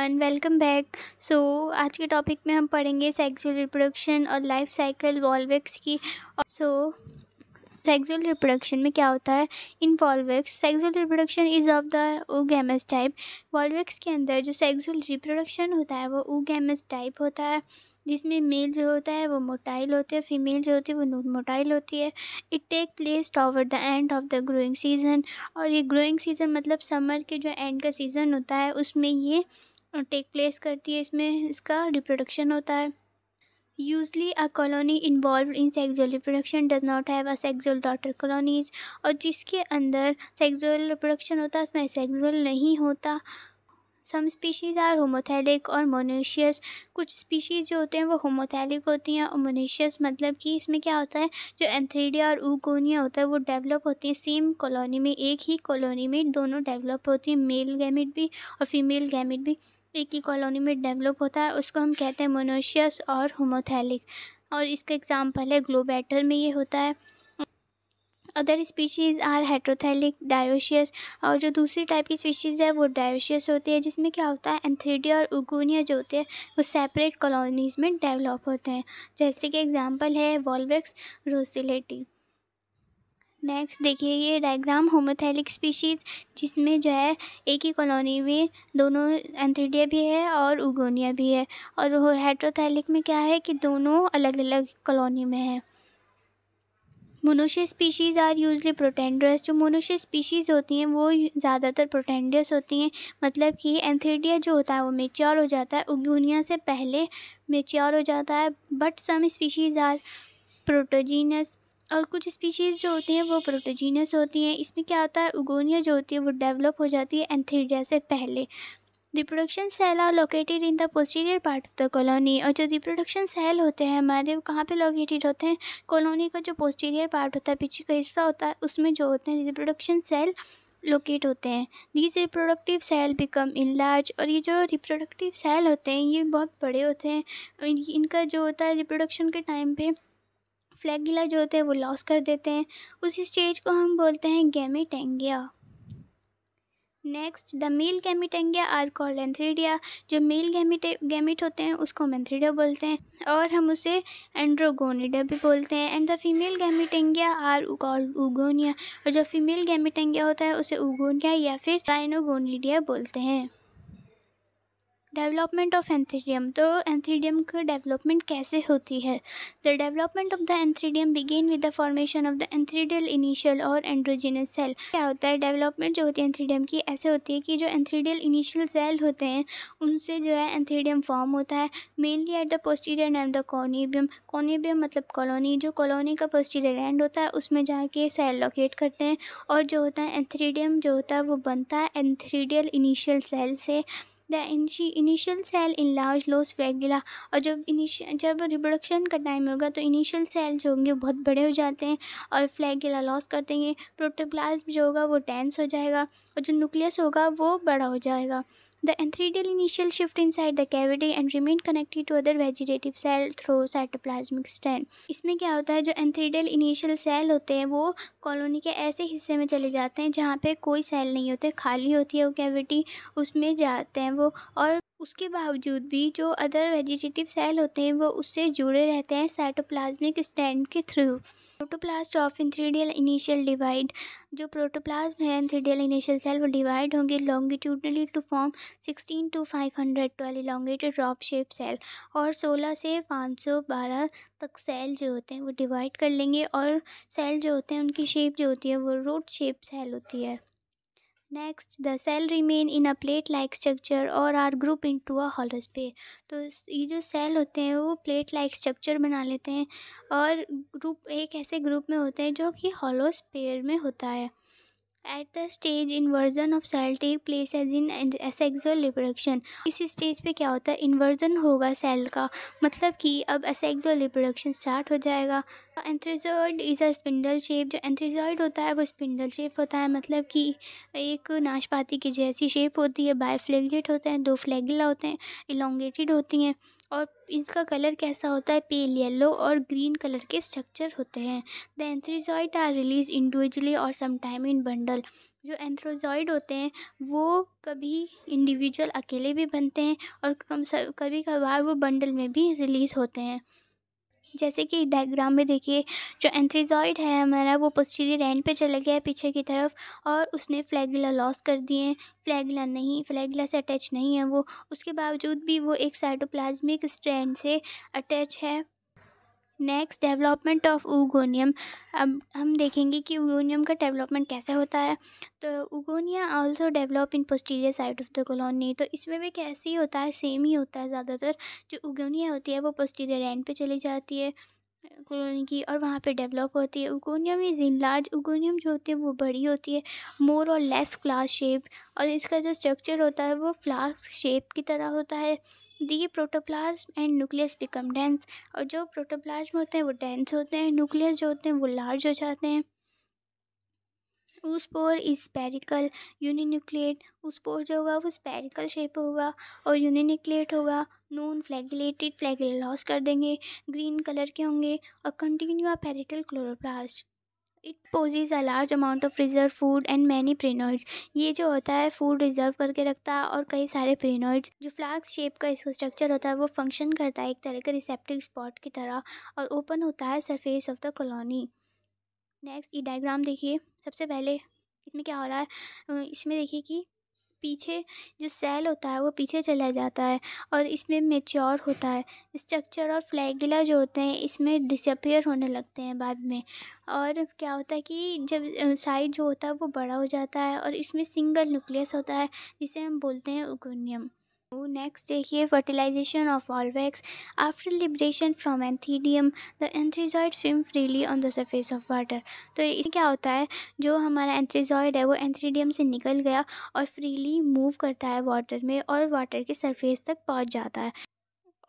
Everyone welcome back so आज के topic में हम पढ़ेंगे सेक्सुअल रिप्रोडक्शन और लाइफ साइकिल वॉलवेक्स की सो सेक्सुअल रिप्रोडक्शन में क्या होता है in Volvox sexual reproduction is of the oogamous type Volvox के अंदर जो सेक्सुअल रिप्रोडक्शन होता है वो ओगेमस टाइप होता है जिसमें मेल जो होता है वो मोटाइल होते हैं फीमेल जो होती है वो नॉन मोटाइल होती है it take place towards the end of the growing season और ये ग्रोइंग सीज़न मतलब समर के जो एंड का सीज़न होता है उसमें ये टेक प्लेस करती है इसमें इसका रिप्रोडक्शन होता है usually a colony involve in sexual reproduction does not have a sexual daughter colonies और जिसके अंदर सेक्सुअल रिप्रोडक्शन होता है उसमें सेक्सुअल नहीं होता सम स्पीशीज़ आर होमोथैलिक और मोनिशियस कुछ स्पीशीज़ जो होते हैं वो होमोथैलिक होती हैं और मोनिशियस मतलब कि इसमें क्या होता है जो एंथ्रीडिया और ऊगोनिया होता है वो डेवलप होती हैं सेम कॉलोनी में एक ही कॉलोनी में दोनों डेवलप होती हैं मेल गैमिट भी और फीमेल गैमिट भी एक ही कॉलोनी में डेवलप होता है उसको हम कहते हैं मोनोशियस और होमोथैलिक और इसका एग्ज़ाम्पल है ग्लोबैटर में ये होता है other species are heterothallic dioecious और जो दूसरी टाइप की स्पीशीज़ है वो डायोशियस होती है जिसमें क्या होता है एंथ्रीडिया और उगोनिया जो होते हैं वो सेपरेट कॉलोनीज़ में डेवलप होते हैं जैसे कि एग्ज़ाम्पल है वॉलवेक्स रोसिलेटी नेक्स्ट देखिए ये डायग्राम होमोथैलिक स्पीशीज़ जिसमें जो है एक ही कॉलोनी में दोनों एंथ्रीडिया भी है और उगोनिया भी है और हेट्रोथैलिक में क्या है कि दोनों अलग अलग कॉलोनी में है मनुष्य स्पीशीज़ आर यूजली प्रोटेंड्रस जो मोनोशिय स्पीशीज़ होती हैं वो ज़्यादातर प्रोटेंड्रस होती हैं मतलब कि एंथ्रीडिया जो होता है वो मेच्योर हो जाता है उगोनिया से पहले मेच्योर हो जाता है but some species are protogynous और कुछ स्पीशीज़ जो होती हैं वो प्रोटोजीनस होती हैं इसमें क्या होता है उगोनिया जो होती है वो डेवलप हो जाती है एंथीरिया से पहले reproduction cell are located in the posterior part of the colony और जो रिप्रोडक्शन सेल होते हैं हमारे वो कहाँ पर लोकेटेड होते हैं कॉलोनी का जो पोस्टीरियर पार्ट होता है पीछे का हिस्सा होता है उसमें जो होते हैं रिप्रोडक्शन सेल लोकेट होते हैं these reproductive cell become enlarge और ये जो रिप्रोडक्टिव सेल होते हैं ये बहुत बड़े होते हैं इनका जो होता है रिप्रोडक्शन के टाइम पर फ्लैग गिला जो होते हैं वो लॉस कर देते हैं उसी स्टेज को हम बोलते हैं gametangia next the male gametangia are called antheridia जो मेल गैमिटे गैमिट होते हैं उसको हम एंथ्रीडिया बोलते हैं और हम उसे एंड्रोगोनिडा भी बोलते हैं and the female gametangia are called oogonia और जो फीमेल गैमिटेंगिया होता है उसे उगोनिया या फिर राइनोगोनिडिया बोलते हैं डेवलपमेंट ऑफ एंथीडियम तो एंथीडियम की डेवलपमेंट कैसे होती है the development of the antheridium begin with the formation of the antheridial initial और एंड्रोजिनस सेल क्या होता है डेवलपमेंट जो होती है एंथीडियम की ऐसे होती है कि जो एंथ्रीडियल इनिशियल सेल होते हैं उनसे जो है एंथीडियम फॉर्म होता है mainly at the posterior end the coenobium coenobium मतलब कॉलोनी जो कॉलोनी का पोस्टीरियर एंड होता है उसमें जाके सेल लोकेट करते हैं और जो होता है एंथ्रीडियम जो होता है वो बनता है एंथ्रीडियल इनिशियल सेल से the initial cell enlarge lose flagella और जब इनिश जब रिप्रोडक्शन का टाइम होगा तो इनिशियल सेल जो होंगे बहुत बड़े हो जाते हैं और फ्लैगिला लॉस कर देंगे प्रोटोप्लाज्म जो होगा वो टेंस हो जाएगा और जो न्यूक्लियस होगा वो बड़ा हो जाएगा The endothelial initial shift inside the cavity and remain connected to other vegetative cell through cytoplasmic strand. इसमें क्या होता है जो endothelial initial cell होते हैं वो colony के ऐसे हिस्से में चले जाते हैं जहाँ पे कोई cell नहीं होते खाली होती है वो cavity उसमें जाते हैं वो और उसके बावजूद भी जो अदर वेजिटेटिव सेल होते हैं वो उससे जुड़े रहते हैं साइटोप्लाज्मिक स्टैंड के through protoplast of antheridial initial divide जो प्रोटोप्लाज्म है इंथ्रीडियल इनिशियल सेल वो डिवाइड होंगे longitudinally to form 16 to 500 twelve elongated rod shape cell और 16 से 512 तक सेल जो होते हैं वो डिवाइड कर लेंगे और सेल जो होते हैं उनकी शेप जो होती है वो रोड शेप सेल होती है next the cell remain in a plate like structure और are group into a hollow sphere तो ये जो सेल होते हैं वो प्लेट लाइक स्ट्रक्चर बना लेते हैं और ग्रुप एक ऐसे ग्रुप में होते हैं जो कि हॉलोस्पेयर में होता है at the stage inversion of cell take place as in asexual reproduction इस स्टेज पे क्या होता है इन्वर्जन होगा सेल का मतलब कि अब असेक्सुअल रिप्रोडक्शन स्टार्ट हो जाएगा antherozoid is a spindle shape जो एंथ्रेजॉइड होता है वो स्पिंडल शेप होता है मतलब कि एक नाशपाती की जैसी शेप होती है बायफ्लेगलेट होते हैं दो फ्लैगिला होते हैं इलोंगेटेड होती हैं और इसका कलर कैसा होता है पेल येलो और ग्रीन कलर के स्ट्रक्चर होते हैं the antherozoid are release individually और समटाइम इन बंडल जो एंथ्रोजॉइड होते हैं वो कभी इंडिविजुअल अकेले भी बनते हैं और कम कभी कभार वो बंडल में भी रिलीज़ होते हैं जैसे कि डायग्राम में देखिए जो एंथ्रीजॉइड है हमारा वो पोस्टीरियर एंड पे चला गया है पीछे की तरफ और उसने फ्लैगला लॉस कर दिए फ्लैगला नहीं फ्लैगला से अटैच नहीं है वो उसके बावजूद भी वो एक साइटोप्लाज्मिक स्ट्रैंड से अटैच है नेक्स्ट डेवलपमेंट ऑफ उगोनियम अब हम देखेंगे कि उगोनियम का डेवलपमेंट कैसे होता है तो oogonia also develop in posterior side of the colony तो इसमें भी कैसे ही होता है सेम ही होता है ज़्यादातर जो उगोनिया होती है वो पोस्टीरियर एंड पे चली जाती है कॉलोनी की और वहाँ पे डेवलप होती है उगोनियम इज़ इन लार्ज उगोनियम जो होती है वो बड़ी होती है मोर और लेस फ्लास शेप और इसका जो स्ट्रक्चर होता है वो फ्लास्क शेप की तरह होता है the protoplasm and nucleus become dense और जो प्रोटोप्लाज्म होते हैं वो डेंस होते हैं न्यूक्लियस जो होते हैं वो लार्ज हो जाते हैं ऊसपर इस स्फेरिकल उस ऊसपर जो होगा वो स्पेरिकल शेप होगा और यूनिनुcleate होगा नॉन फ्लैगलेटेड फ्लैगेल लॉस कर देंगे ग्रीन कलर के होंगे और कंटिन्यू पेरिकल parietal chloroplast it possess a large amount of reserve food and many pyrenoids ये जो होता है फूड रिजर्व करके रखता है और कई सारे प्रेनॉइड्स जो फ्लास्क शेप का इसका स्ट्रक्चर होता है वो फंक्शन करता है एक तरह के रिसेप्टिव स्पॉट की तरह और ओपन होता है surface of the colony next ये डायग्राम देखिए सबसे पहले इसमें क्या हो रहा है इसमें देखिए कि पीछे जो सेल होता है वो पीछे चला जाता है और इसमें मेच्योर होता है स्ट्रक्चर और फ्लैगिला जो होते हैं इसमें डिसअपियर होने लगते हैं बाद में और क्या होता है कि जब साइड जो होता है वो बड़ा हो जाता है और इसमें सिंगल न्यूक्लियस होता है जिसे हम बोलते हैं उगोनियम नेक्स्ट देखिए fertilisation of Volvox after liberation from antheridium the antherozoid swim freely on the surface of water तो इसमें क्या होता है जो हमारा एंथ्रीजॉइड है वो एंथ्रीडियम से निकल गया और फ्रीली मूव करता है वाटर में और वाटर के सरफेस तक पहुंच जाता है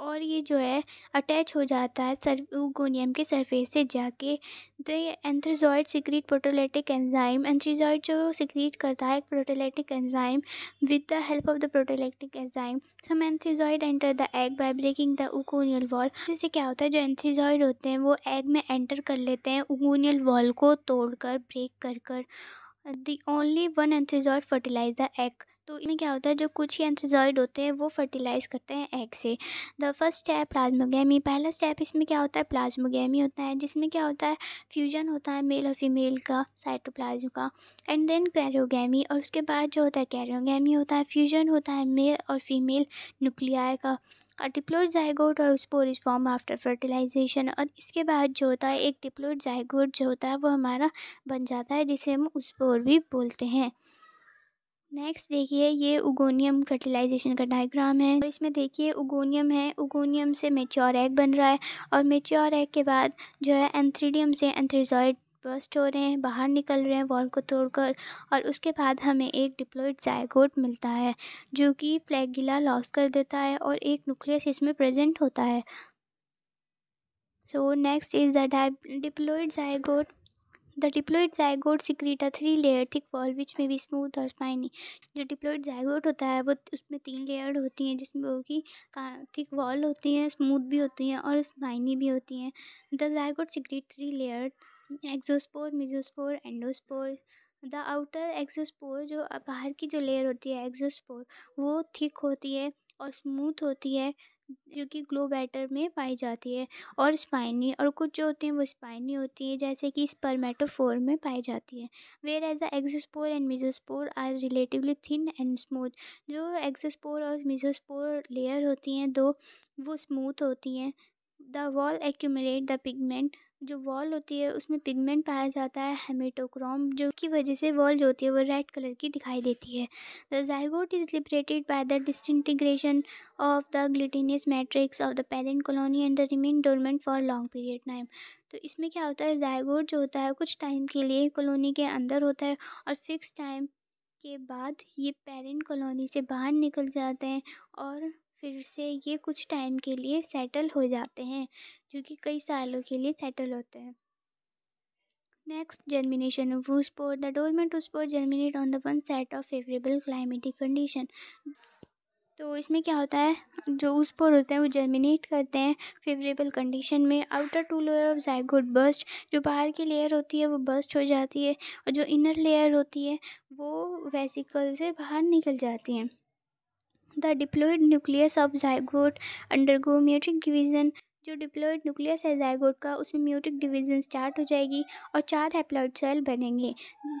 और ये जो है अटैच हो जाता है सर गोनियम के सरफेस से जाके तो ये एंथ्रेजॉइड सिक्रीट प्रोटोलेटिक एंजाइम एंथ्रेजॉइड जो सिक्रीट करता है proteolytic enzyme with the help of the proteolytic enzyme some antherozoid enter the egg by breaking the oogonial wall जिससे क्या होता है जो एंथ्रीजॉइड होते हैं वो एग में एंटर कर लेते हैं उगोनियल वॉल को कर ब्रेक कर कर दी only one antherozoid fertilise the egg तो इसमें क्या होता है जो कुछ ही एंथ्रोजॉइड होते हैं वो फर्टिलाइज़ करते हैं एग से द फर्स्ट स्टेप प्लाज्मोगेमी पहला स्टेप इसमें क्या होता है प्लाज्मोगेमी होता है जिसमें क्या होता है फ्यूजन होता है मेल और फीमेल का साइटोप्लाज्म का एंड देन कैरियोगेमी और उसके बाद जो होता है कैरियोगेमी होता है फ्यूजन होता है मेल और फीमेल न्यूक्लियाई का डिप्लोइड जायगोट और spore is form after fertilisation और इसके बाद जो होता है एक डिप्लोइड जायगोट जो होता है वो हमारा बन जाता है जिसे हम स्पोर भी बोलते हैं नेक्स्ट देखिए ये उगोनियम फर्टिलाइजेशन का डायग्राम है और इसमें देखिए उगोनियम है उगोनियम से मेच्योर एग बन रहा है और मेच्योर एग के बाद जो है एंथ्रीडियम से एंथ्रीजॉइड बस्ट हो रहे हैं बाहर निकल रहे हैं वॉल को तोड़कर और उसके बाद हमें एक डिप्लोइड जायगोट मिलता है जो कि फ्लैगिला लॉस कर देता है और एक न्यूक्लियस इसमें प्रेजेंट होता है so next is the diploid zygote the diploid zygote secrete a three layer thick wall which में भी स्मूथ और स्पाइनी जो डिप्लोइड जैगोड होता है वो उसमें तीन लेयर होती हैं जिसमें वो की थिक वॉल होती हैं स्मूथ भी होती हैं और स्पाइनी भी होती हैं the zygote secrete three layer exospore mesospore endospore the outer exospore जो बाहर की जो लेयर होती है एक्जोस्पोर वो थिक होती है और स्मूथ होती है जो कि ग्लो बैटर में पाई जाती है और स्पाइनी और कुछ जो होते हैं वो स्पाइनी होती है जैसे कि स्पर्मेटोफोर में पाई जाती है whereas the exospore and mesospore are relatively thin and smooth जो एक्सोस्पोर और मिजोस्पोर लेयर होती हैं दो वो स्मूथ होती हैं the wall accumulate the pigment जो वॉल होती है उसमें पिगमेंट पाया जाता है हेमेटोक्रोम जो की वजह से वॉल जो होती है वो रेड कलर की दिखाई देती है the zygote is liberated by the disintegration of the gelatinous matrix of the parent colony and the remain dormant for long period time तो इसमें क्या होता है जाइगोट जो होता है कुछ टाइम के लिए कॉलोनी के अंदर होता है और फिक्स टाइम के बाद ये पेरेंट कॉलोनी से बाहर निकल जाते हैं और फिर से ये कुछ टाइम के लिए सेटल हो जाते हैं जो कि कई सालों के लिए सेटल होते हैं next germination of oospore the dormant rose spore germinate on the one set of favorable climatic तो इसमें क्या होता है जो उस पर होते हैं वो जर्मिनेट करते हैं फेवरेबल कंडीशन में outer two layer of zygote burst जो बाहर की लेयर होती है वो बस्ट हो जाती है और जो इनर लेयर होती है वो वेसिकल से बाहर निकल जाती हैं the diploid nucleus of zygote undergo meiotic division जो डिप्लोइड न्यूक्लियस है जायगोट का उसमें म्यूटिक डिवीजन स्टार्ट हो जाएगी और चार हेप्लॉइड सेल बनेंगे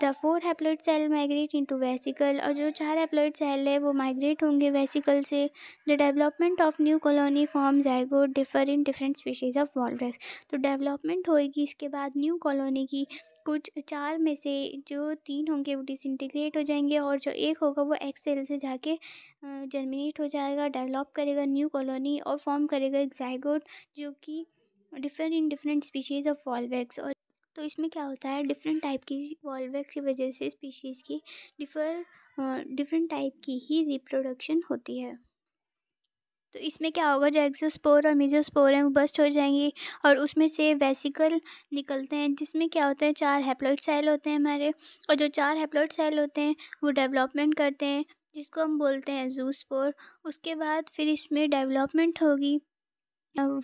the four haploid cell migrate into vesicle और जो चार हेप्लॉइड सेल है वो माइग्रेट होंगे वेसिकल से the development of new colony form zygote differ in different species of Volvox तो डेवलपमेंट होएगी इसके बाद न्यू कॉलोनी की कुछ चार में से जो तीन होंगे वो डिसइंटीग्रेट हो जाएंगे और जो एक होगा वो एक्सेल से जाके जर्मिनेट हो जाएगा डेवलप करेगा न्यू कॉलोनी और फॉर्म करेगा एक जायगोट जो कि different in different species of Volvox और तो इसमें क्या होता है डिफरेंट टाइप की वॉलबैक्स की वजह से स्पीशीज़ की डिफर डिफरेंट टाइप की ही रिप्रोडक्शन होती है तो इसमें क्या होगा जो एक्सोस्पोर और मेजोस्पोर हैं वो बस्ट हो जाएंगे और उसमें से वेसिकल निकलते हैं जिसमें क्या होता है चार हैप्लॉइड सेल होते हैं हमारे और जो चार हैप्लॉइड सेल होते हैं वो डेवलपमेंट करते हैं जिसको हम बोलते हैं जूस्पोर उसके बाद फिर इसमें डेवलपमेंट होगी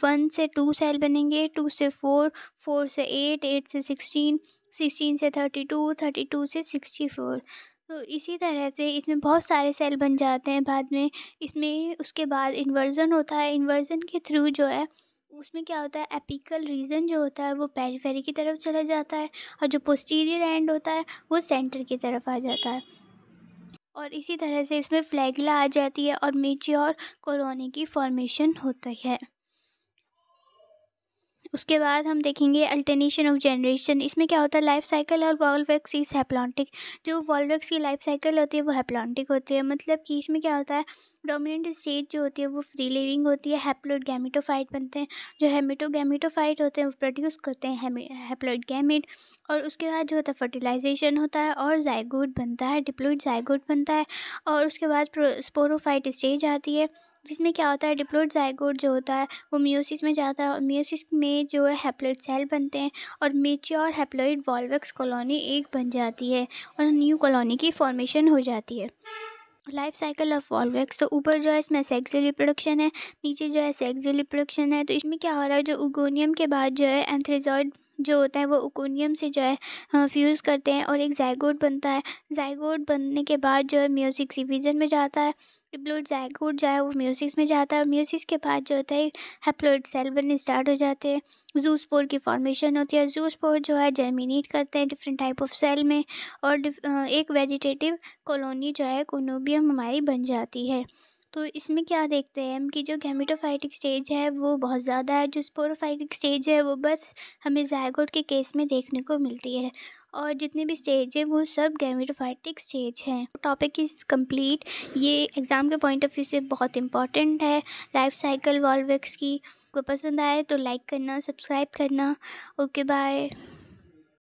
वन से टू सेल बनेंगे टू से फोर फोर से एट एट से सिक्सटीन सिक्सटीन से थर्टी टू थर्टी टू से सिक्सटी फोर तो इसी तरह से इसमें बहुत सारे सेल बन जाते हैं बाद में इसमें उसके बाद इन्वर्ज़न होता है इन्वर्ज़न के थ्रू जो है उसमें क्या होता है एपिकल रीजन जो होता है वो पेरीफेरी की तरफ चला जाता है और जो पोस्टीरियर एंड होता है वो सेंटर की तरफ आ जाता है और इसी तरह से इसमें फ्लैगला आ जाती है और मेच्योर कॉलोनी की फॉर्मेशन होती है उसके बाद हम देखेंगे अल्टरनेशन ऑफ जनरेशन इसमें क्या होता है लाइफ साइकिल और वॉलवेक्स इज हैप्लॉन्टिक जो वॉलवेक्स की लाइफ साइकिल होती है वो हैप्लॉन्टिक होती है मतलब कि इसमें क्या होता है डोमिनेंट स्टेज जो होती है वो फ्री लिविंग होती है हैप्लोड गैमेटोफाइट बनते हैं जो हेमेटो गैमेटोफाइट होते हैं वो प्रोड्यूस करते हैं हैप्लोड गैमेट और उसके बाद जो होता है फर्टिलाइजेशन होता है और जायगोट बनता है डिप्लोइड जायगोट बनता है और उसके बाद स्पोरोफाइट स्टेज आती है जिसमें क्या होता है डिप्लोड जायगोट जो होता है वो मियोसिस में जाता है और मियोसिस में जो है हेप्लोइड सेल बनते हैं और मेच्योर हेप्लोइड वॉल्वेक्स कॉलोनी एक बन जाती है और न्यू कॉलोनी की फॉर्मेशन हो जाती है लाइफ साइकिल ऑफ वॉलवेक्स तो ऊपर जो है इसमें सेक्सुअल रिप्रोडक्शन है नीचे जो है सेक्सुअल रिप्रोडक्शन है तो इसमें क्या हो रहा है जो उगोनियम के बाद जो है एंथ्रेजॉइड जो होता है वो ओकोनियम से जो है फ्यूज़ करते हैं और एक जैगोड बनता है जैगोड बनने के बाद जो है म्यूज़िक रिविजन में जाता है डिप्लोइड जैगोट जो है वो म्यूसिक्स में जाता है और म्यूसिस के बाद जो होता है हेप्लोइड सेल बनने स्टार्ट हो जाते हैं जूसपोर की फॉर्मेशन होती है जूसपोर जो है जर्मिनेट करते हैं डिफरेंट टाइप ऑफ सेल में और एक वेजिटेटिव कॉलोनी जो है कोनोबियम हमारी बन जाती है तो इसमें क्या देखते हैं हम कि जो गैमिटोफाइटिक स्टेज है वो बहुत ज़्यादा है जो स्पोरोफाइटिक स्टेज है वो बस हमें जायगोड के केस में देखने को मिलती है और जितने भी स्टेज हैं वो सब गैमिटोफाइटिक स्टेज हैं टॉपिक इज़ कंप्लीट ये एग्ज़ाम के पॉइंट ऑफ व्यू से बहुत इंपॉर्टेंट है लाइफ साइकिल वॉलवेक्स की को पसंद आए तो लाइक करना सब्सक्राइब करना ओके बाय